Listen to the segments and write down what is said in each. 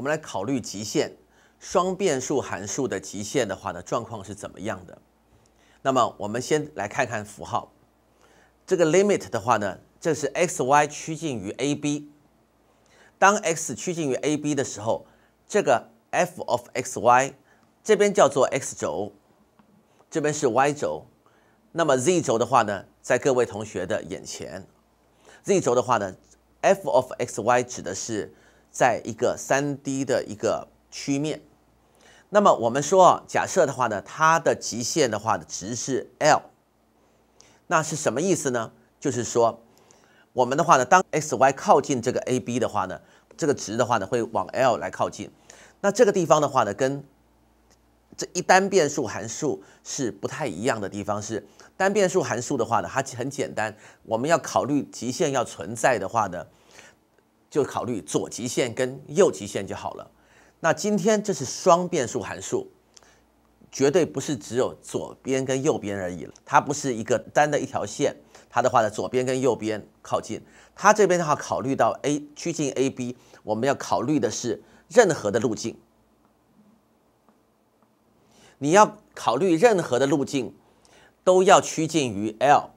我们来考虑极限，双变数函数的极限的话的状况是怎么样的？那么我们先来看看符号，这个 limit 的话呢，这是 x y 趋近于 a b，当 x 趋近于 a b 的时候，这个 f of x y，这边叫做 x 轴，这边是 y 轴，那么 z 轴的话呢，在各位同学的眼前，z 轴的话呢，f of x y 指的是。在一个三 D 的一个曲面，那么我们说啊，假设的话呢，它的极限的话的值是 L，那是什么意思呢？就是说，我们的话呢，当 x、y 靠近这个 AB 的话呢，这个值的话呢，会往 L 来靠近。那这个地方的话呢，跟这一单变数函数是不太一样的地方是，单变数函数的话呢，它很简单，我们要考虑极限要存在的话呢。就考虑左极限跟右极限就好了。那今天这是双变数函数，绝对不是只有左边跟右边而已了。它不是一个单的一条线，它的话呢，左边跟右边靠近。它这边的话，考虑到 a 趋近 a b，我们要考虑的是任何的路径。你要考虑任何的路径，都要趋近于 l。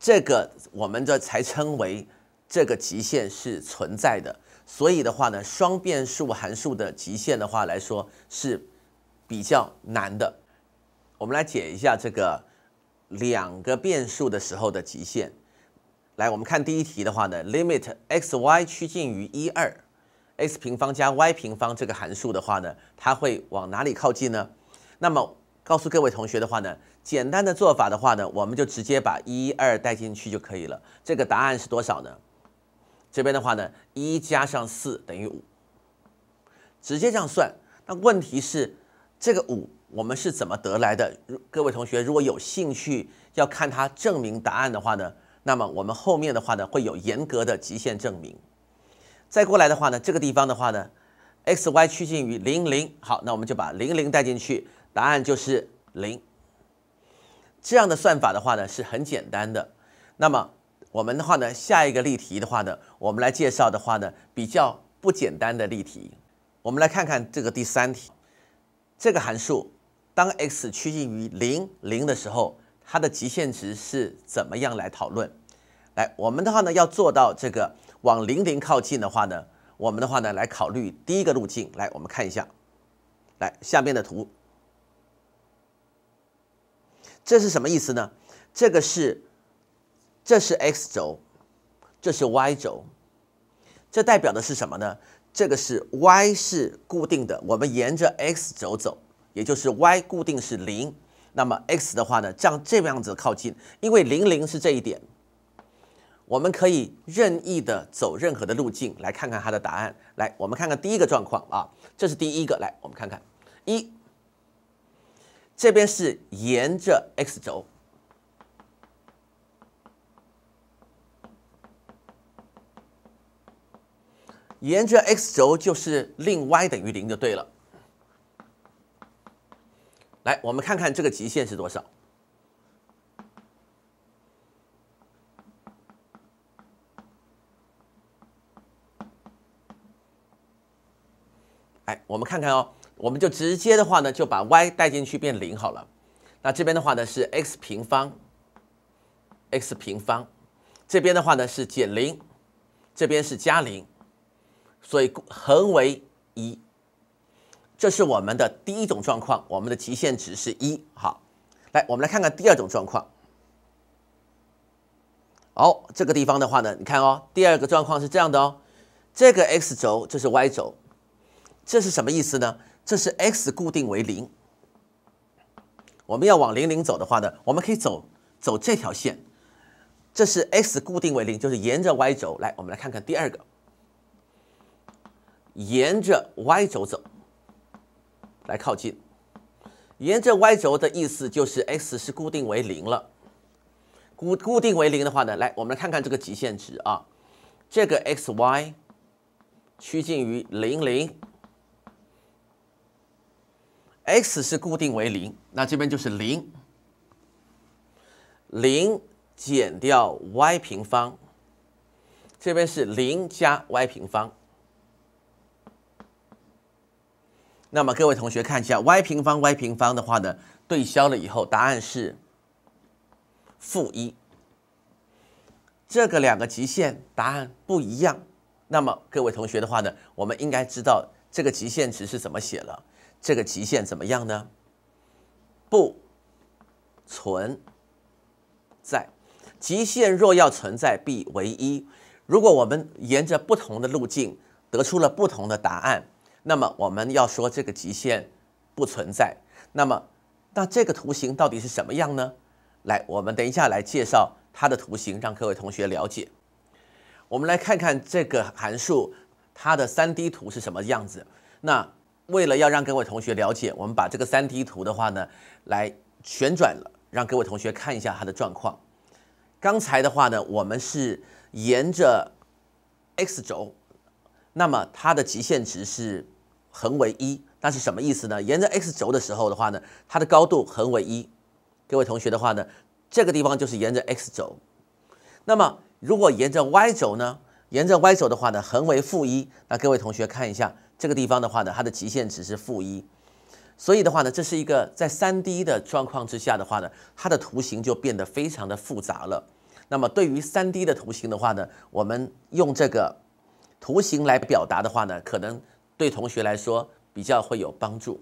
这个我们这才称为。这个极限是存在的，所以的话呢，双变数函数的极限的话来说是比较难的。我们来解一下这个两个变数的时候的极限。来，我们看第一题的话呢，limit x y 趋近于一二，x 平方加 y 平方这个函数的话呢，它会往哪里靠近呢？那么告诉各位同学的话呢，简单的做法的话呢，我们就直接把一二带进去就可以了。这个答案是多少呢？这边的话呢，一加上四等于五，直接这样算。那问题是，这个五我们是怎么得来的？各位同学如果有兴趣要看它证明答案的话呢，那么我们后面的话呢会有严格的极限证明。再过来的话呢，这个地方的话呢，x y 趋近于零零。好，那我们就把零零带进去，答案就是零。这样的算法的话呢是很简单的。那么，我们的话呢，下一个例题的话呢，我们来介绍的话呢，比较不简单的例题。我们来看看这个第三题，这个函数当 x 趋近于零零的时候，它的极限值是怎么样来讨论？来，我们的话呢，要做到这个往零零靠近的话呢，我们的话呢，来考虑第一个路径。来，我们看一下，来下面的图，这是什么意思呢？这个是。这是 x 轴，这是 y 轴，这代表的是什么呢？这个是 y 是固定的，我们沿着 x 轴走，也就是 y 固定是零，那么 x 的话呢，像这个样子靠近，因为零零是这一点，我们可以任意的走任何的路径，来看看它的答案。来，我们看看第一个状况啊，这是第一个。来，我们看看一，这边是沿着 x 轴。沿着 x 轴就是令 y 等于零就对了。来，我们看看这个极限是多少。哎，我们看看哦，我们就直接的话呢，就把 y 带进去变零好了。那这边的话呢是 x 平方，x 平方，这边的话呢是减零，这边是加零。所以恒为一，这是我们的第一种状况，我们的极限值是一。好，来我们来看看第二种状况。好，这个地方的话呢，你看哦，第二个状况是这样的哦，这个 x 轴，这是 y 轴，这是什么意思呢？这是 x 固定为零，我们要往零零走的话呢，我们可以走走这条线，这是 x 固定为零，就是沿着 y 轴。来，我们来看看第二个。沿着 y 轴走，来靠近。沿着 y 轴的意思就是 x 是固定为零了。固固定为零的话呢，来我们来看看这个极限值啊。这个 x y 趋近于零零，x 是固定为零，那这边就是零。零减掉 y 平方，这边是零加 y 平方。那么各位同学看一下，y 平方 y 平方的话呢，对消了以后，答案是负一。这个两个极限答案不一样。那么各位同学的话呢，我们应该知道这个极限值是怎么写了。这个极限怎么样呢？不存在。极限若要存在必为一。如果我们沿着不同的路径得出了不同的答案。那么我们要说这个极限不存在。那么，那这个图形到底是什么样呢？来，我们等一下来介绍它的图形，让各位同学了解。我们来看看这个函数它的三 D 图是什么样子。那为了要让各位同学了解，我们把这个三 D 图的话呢，来旋转了，让各位同学看一下它的状况。刚才的话呢，我们是沿着 x 轴，那么它的极限值是。横为一，那是什么意思呢？沿着 x 轴的时候的话呢，它的高度横为一。各位同学的话呢，这个地方就是沿着 x 轴。那么如果沿着 y 轴呢？沿着 y 轴的话呢，横为负一。那各位同学看一下，这个地方的话呢，它的极限值是负一。所以的话呢，这是一个在三 d 的状况之下的话呢，它的图形就变得非常的复杂了。那么对于三 d 的图形的话呢，我们用这个图形来表达的话呢，可能。对同学来说，比较会有帮助。